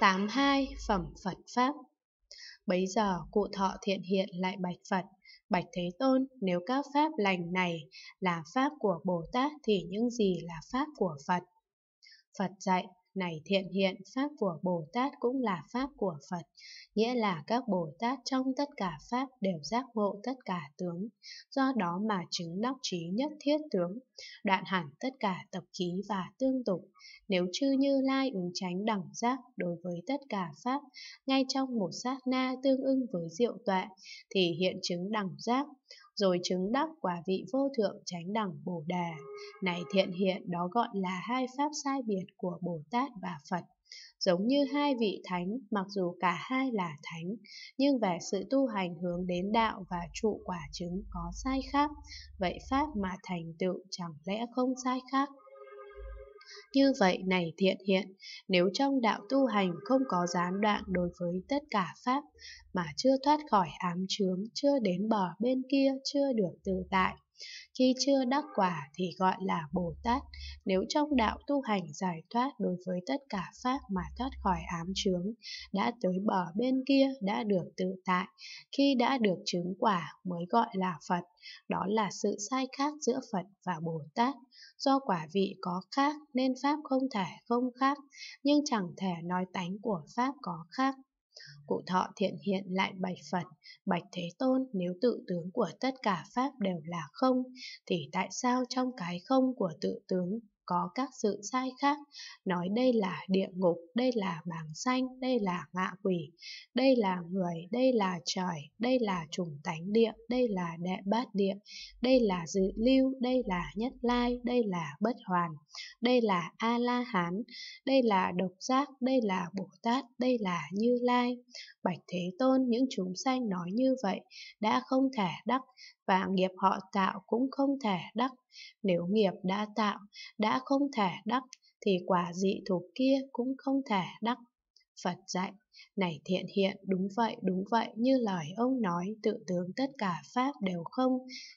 82 Phẩm Phật Pháp Bấy giờ cụ thọ thiện hiện lại bạch Phật Bạch Thế Tôn, nếu các pháp lành này là pháp của Bồ Tát thì những gì là pháp của Phật? Phật dạy, này thiện hiện, pháp của Bồ Tát cũng là pháp của Phật, nghĩa là các Bồ Tát trong tất cả pháp đều giác ngộ tất cả tướng, do đó mà chứng đắc trí nhất thiết tướng, đoạn hẳn tất cả tập khí và tương tục. Nếu chư Như Lai ứng tránh đẳng giác đối với tất cả pháp, ngay trong một sát na tương ưng với diệu tuệ, thì hiện chứng đẳng giác, rồi chứng đắc quả vị vô thượng chánh đẳng Bồ Đà. Này thiện hiện đó gọi là hai pháp sai biệt của Bồ Tát và Phật. Giống như hai vị thánh, mặc dù cả hai là thánh, nhưng về sự tu hành hướng đến đạo và trụ quả chứng có sai khác, vậy pháp mà thành tựu chẳng lẽ không sai khác? Như vậy này thiện hiện, nếu trong đạo tu hành không có gián đoạn đối với tất cả pháp, mà chưa thoát khỏi ám chướng, chưa đến bờ bên kia, chưa được tự tại, khi chưa đắc quả thì gọi là Bồ Tát, nếu trong đạo tu hành giải thoát đối với tất cả pháp mà thoát khỏi ám chướng, đã tới bờ bên kia đã được tự tại, khi đã được chứng quả mới gọi là Phật, đó là sự sai khác giữa Phật và Bồ Tát. Do quả vị có khác nên pháp không thể không khác, nhưng chẳng thể nói tánh của pháp có khác. Cụ thọ thiện hiện lại bạch Phật, bạch Thế Tôn nếu tự tướng của tất cả Pháp đều là không, thì tại sao trong cái không của tự tướng có các sự sai khác, nói đây là địa ngục, đây là bảng xanh, đây là ngạ quỷ, đây là người, đây là trời, đây là trùng tánh địa, đây là đệ bát địa, đây là dự lưu, đây là nhất lai, đây là bất hoàn, đây là A-la-hán, đây là độc giác, đây là Bồ Tát, đây là Như Lai. Bạch Thế Tôn, những chúng sanh nói như vậy đã không thể đắc và nghiệp họ tạo cũng không thể đắc. Nếu nghiệp đã tạo, đã không thể đắc, thì quả dị thục kia cũng không thể đắc. Phật dạy, này thiện hiện, đúng vậy, đúng vậy, như lời ông nói, tự tướng tất cả pháp đều không.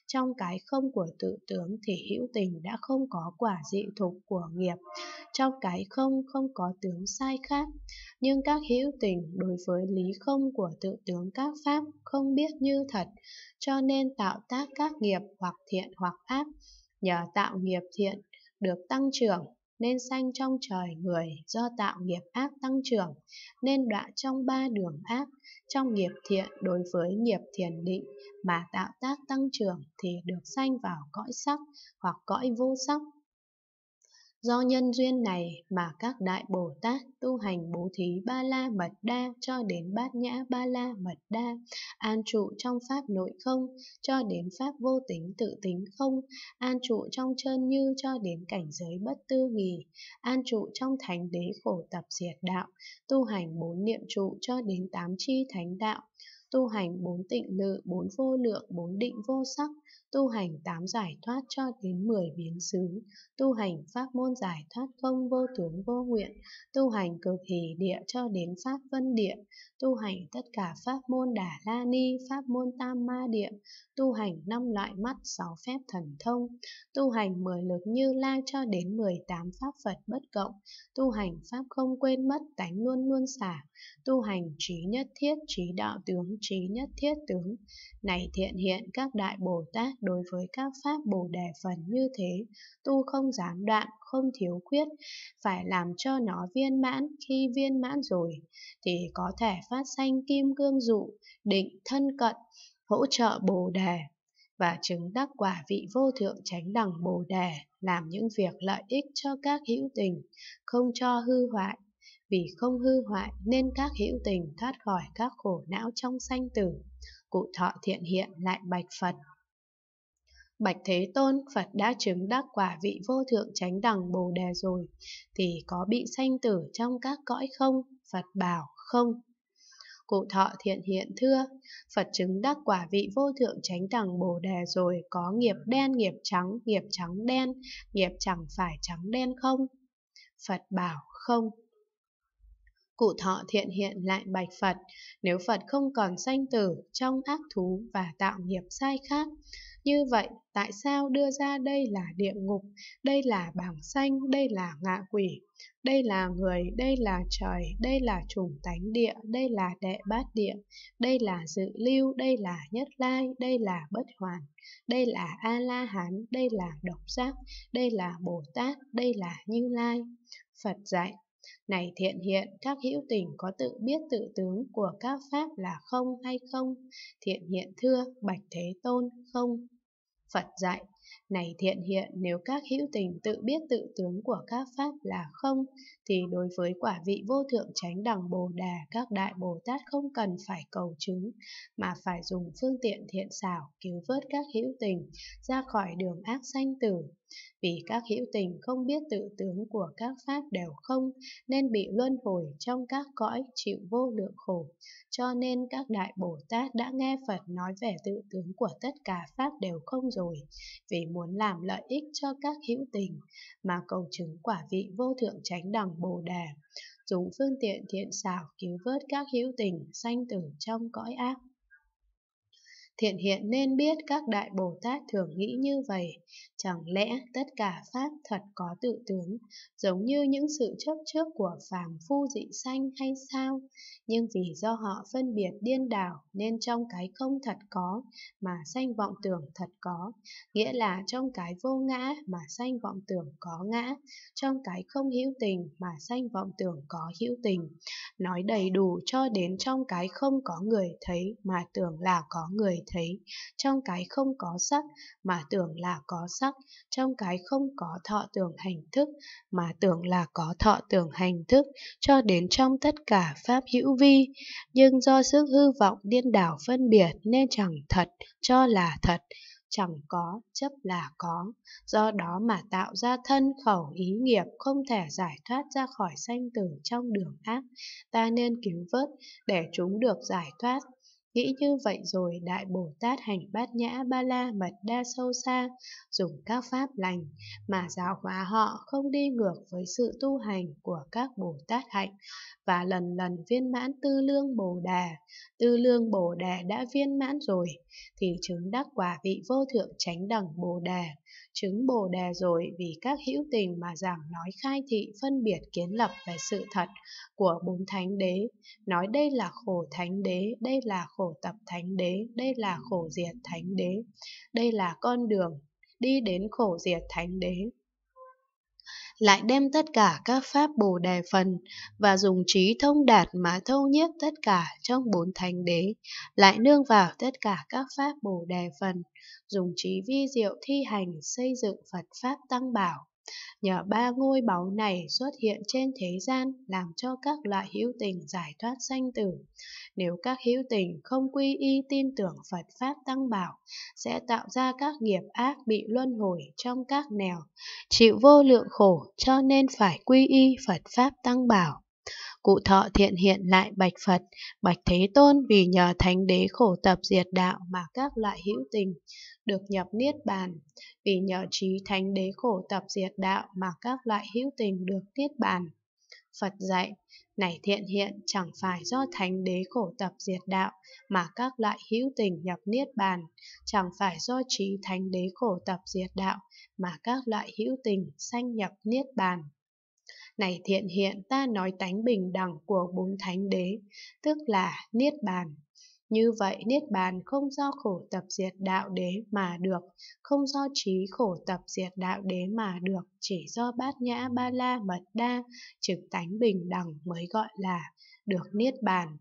Trong cái không của tự tướng thì hữu tình đã không có quả dị thục của nghiệp. Trong cái không không có tướng sai khác. Nhưng các hữu tình đối với lý không của tự tướng các pháp không biết như thật, cho nên tạo tác các nghiệp hoặc thiện hoặc ác. Nhờ tạo nghiệp thiện, được tăng trưởng nên sanh trong trời người do tạo nghiệp ác tăng trưởng, nên đọa trong ba đường ác, trong nghiệp thiện đối với nghiệp thiền định mà tạo tác tăng trưởng thì được sanh vào cõi sắc hoặc cõi vô sắc Do nhân duyên này mà các đại Bồ Tát tu hành bố thí ba la mật đa cho đến bát nhã ba la mật đa, an trụ trong pháp nội không, cho đến pháp vô tính tự tính không, an trụ trong chân như cho đến cảnh giới bất tư nghì, an trụ trong thánh đế khổ tập diệt đạo, tu hành bốn niệm trụ cho đến tám chi thánh đạo, tu hành bốn tịnh lự, bốn vô lượng, bốn định vô sắc, tu hành tám giải thoát cho đến mười biến xứ, tu hành pháp môn giải thoát không vô tướng vô nguyện, tu hành cực hỷ địa cho đến pháp vân địa, tu hành tất cả pháp môn đà la ni, pháp môn tam ma địa, tu hành năm loại mắt sáu phép thần thông, tu hành mười lực như lai cho đến mười tám pháp Phật bất cộng, tu hành pháp không quên mất tánh luôn luôn xả, tu hành trí nhất thiết trí đạo tướng trí nhất thiết tướng, này thiện hiện các đại Bồ Tát giác đối với các pháp bồ đề phần như thế, tu không gián đoạn, không thiếu khuyết, phải làm cho nó viên mãn, khi viên mãn rồi thì có thể phát sanh kim cương dụ, định, thân cận, hỗ trợ bồ đề và chứng đắc quả vị vô thượng chánh đẳng bồ đề, làm những việc lợi ích cho các hữu tình, không cho hư hoại, vì không hư hoại nên các hữu tình thoát khỏi các khổ não trong sanh tử. Cụ thọ thiện hiện lại bạch Phật. Bạch Thế Tôn Phật đã chứng đắc quả vị vô thượng chánh đẳng Bồ Đề rồi, thì có bị sanh tử trong các cõi không? Phật bảo không. Cụ thọ thiện hiện thưa, Phật chứng đắc quả vị vô thượng chánh đẳng Bồ Đề rồi có nghiệp đen, nghiệp trắng, nghiệp trắng đen, nghiệp chẳng phải trắng đen không? Phật bảo không. Cụ thọ thiện hiện lại bạch Phật, nếu Phật không còn sanh tử trong ác thú và tạo nghiệp sai khác, như vậy, tại sao đưa ra đây là địa ngục, đây là bảng xanh, đây là ngạ quỷ, đây là người, đây là trời, đây là trùng tánh địa, đây là đệ bát địa, đây là dự lưu, đây là nhất lai, đây là bất hoàn, đây là A-la-hán, đây là độc giác, đây là Bồ Tát, đây là Như Lai. Phật dạy này thiện hiện, các hữu tình có tự biết tự tướng của các pháp là không hay không? Thiện hiện thưa, bạch thế tôn, không. Phật dạy, này thiện hiện, nếu các hữu tình tự biết tự tướng của các pháp là không, thì đối với quả vị vô thượng chánh đẳng Bồ Đà, các đại Bồ Tát không cần phải cầu chứng, mà phải dùng phương tiện thiện xảo cứu vớt các hữu tình ra khỏi đường ác sanh tử vì các hữu tình không biết tự tướng của các pháp đều không, nên bị luân hồi trong các cõi chịu vô lượng khổ. Cho nên các đại Bồ Tát đã nghe Phật nói về tự tướng của tất cả pháp đều không rồi, vì muốn làm lợi ích cho các hữu tình, mà cầu chứng quả vị vô thượng chánh đẳng Bồ Đề, dùng phương tiện thiện xảo cứu vớt các hữu tình sanh tử trong cõi ác. Thiện hiện nên biết các đại Bồ Tát thường nghĩ như vậy, chẳng lẽ tất cả Pháp thật có tự tướng, giống như những sự chấp trước của phàm phu dị sanh hay sao? Nhưng vì do họ phân biệt điên đảo nên trong cái không thật có mà sanh vọng tưởng thật có, nghĩa là trong cái vô ngã mà sanh vọng tưởng có ngã, trong cái không hữu tình mà sanh vọng tưởng có hữu tình. Nói đầy đủ cho đến trong cái không có người thấy mà tưởng là có người thấy, trong cái không có sắc mà tưởng là có sắc, trong cái không có thọ tưởng hành thức mà tưởng là có thọ tưởng hành thức, cho đến trong tất cả pháp hữu vi. Nhưng do sức hư vọng điên đảo phân biệt nên chẳng thật cho là thật, chẳng có, chấp là có. Do đó mà tạo ra thân khẩu ý nghiệp không thể giải thoát ra khỏi sanh tử trong đường ác. Ta nên cứu vớt để chúng được giải thoát Nghĩ như vậy rồi Đại Bồ Tát hành bát nhã ba la mật đa sâu xa, dùng các pháp lành mà giáo hóa họ không đi ngược với sự tu hành của các Bồ Tát hạnh và lần lần viên mãn tư lương Bồ Đà. Tư lương Bồ Đà đã viên mãn rồi thì chứng đắc quả vị vô thượng chánh đẳng Bồ Đà chứng bồ đề rồi vì các hữu tình mà giảng nói khai thị phân biệt kiến lập về sự thật của bốn thánh đế, nói đây là khổ thánh đế, đây là khổ tập thánh đế, đây là khổ diệt thánh đế, đây là con đường đi đến khổ diệt thánh đế lại đem tất cả các pháp bồ đề phần và dùng trí thông đạt mà thâu nhiếp tất cả trong bốn thánh đế, lại nương vào tất cả các pháp bồ đề phần, dùng trí vi diệu thi hành xây dựng Phật pháp tăng bảo, Nhờ ba ngôi báu này xuất hiện trên thế gian làm cho các loại hữu tình giải thoát sanh tử. Nếu các hữu tình không quy y tin tưởng Phật Pháp Tăng Bảo, sẽ tạo ra các nghiệp ác bị luân hồi trong các nẻo, chịu vô lượng khổ cho nên phải quy y Phật Pháp Tăng Bảo cụ thọ thiện hiện lại bạch Phật, bạch Thế Tôn vì nhờ thánh đế khổ tập diệt đạo mà các loại hữu tình được nhập niết bàn. Vì nhờ trí thánh đế khổ tập diệt đạo mà các loại hữu tình được niết bàn. Phật dạy, này thiện hiện chẳng phải do thánh đế khổ tập diệt đạo mà các loại hữu tình nhập niết bàn, chẳng phải do trí thánh đế khổ tập diệt đạo mà các loại hữu tình sanh nhập niết bàn. Này thiện hiện ta nói tánh bình đẳng của bốn thánh đế, tức là niết bàn. Như vậy Niết Bàn không do khổ tập diệt đạo đế mà được, không do trí khổ tập diệt đạo đế mà được, chỉ do bát nhã ba la mật đa, trực tánh bình đẳng mới gọi là được Niết Bàn.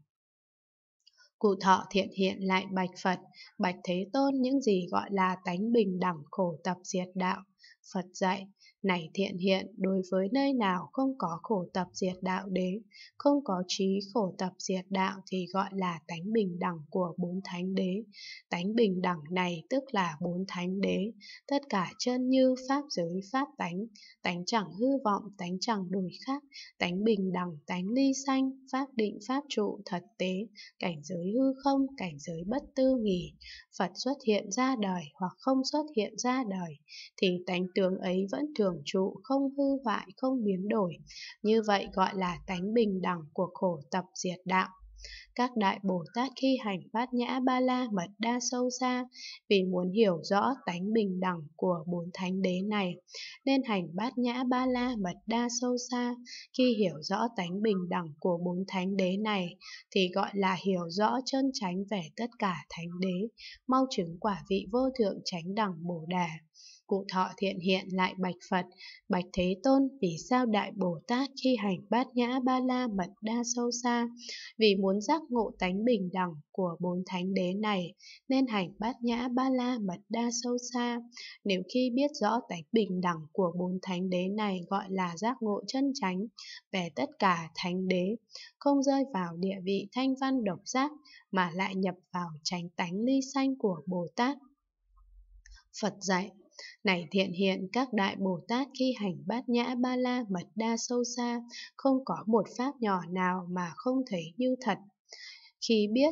Cụ thọ thiện hiện lại bạch Phật, bạch Thế Tôn những gì gọi là tánh bình đẳng khổ tập diệt đạo. Phật dạy, này thiện hiện đối với nơi nào không có khổ tập diệt đạo đế, không có trí khổ tập diệt đạo thì gọi là tánh bình đẳng của bốn thánh đế. Tánh bình đẳng này tức là bốn thánh đế, tất cả chân như pháp giới pháp tánh, tánh chẳng hư vọng, tánh chẳng đổi khác, tánh bình đẳng, tánh ly sanh, pháp định pháp trụ thật tế, cảnh giới hư không, cảnh giới bất tư nghỉ. Phật xuất hiện ra đời hoặc không xuất hiện ra đời, thì tánh tướng ấy vẫn thường thường trụ, không hư hoại, không biến đổi. Như vậy gọi là tánh bình đẳng của khổ tập diệt đạo. Các đại Bồ Tát khi hành bát nhã ba la mật đa sâu xa, vì muốn hiểu rõ tánh bình đẳng của bốn thánh đế này, nên hành bát nhã ba la mật đa sâu xa, khi hiểu rõ tánh bình đẳng của bốn thánh đế này, thì gọi là hiểu rõ chân chánh về tất cả thánh đế, mau chứng quả vị vô thượng chánh đẳng Bồ Đà cụ thọ thiện hiện lại bạch Phật, bạch Thế Tôn vì sao Đại Bồ Tát khi hành bát nhã ba la mật đa sâu xa, vì muốn giác ngộ tánh bình đẳng của bốn thánh đế này, nên hành bát nhã ba la mật đa sâu xa. Nếu khi biết rõ tánh bình đẳng của bốn thánh đế này gọi là giác ngộ chân chánh về tất cả thánh đế, không rơi vào địa vị thanh văn độc giác mà lại nhập vào chánh tánh ly sanh của Bồ Tát. Phật dạy này thiện hiện các đại Bồ Tát khi hành bát nhã ba la mật đa sâu xa, không có một pháp nhỏ nào mà không thấy như thật. Khi biết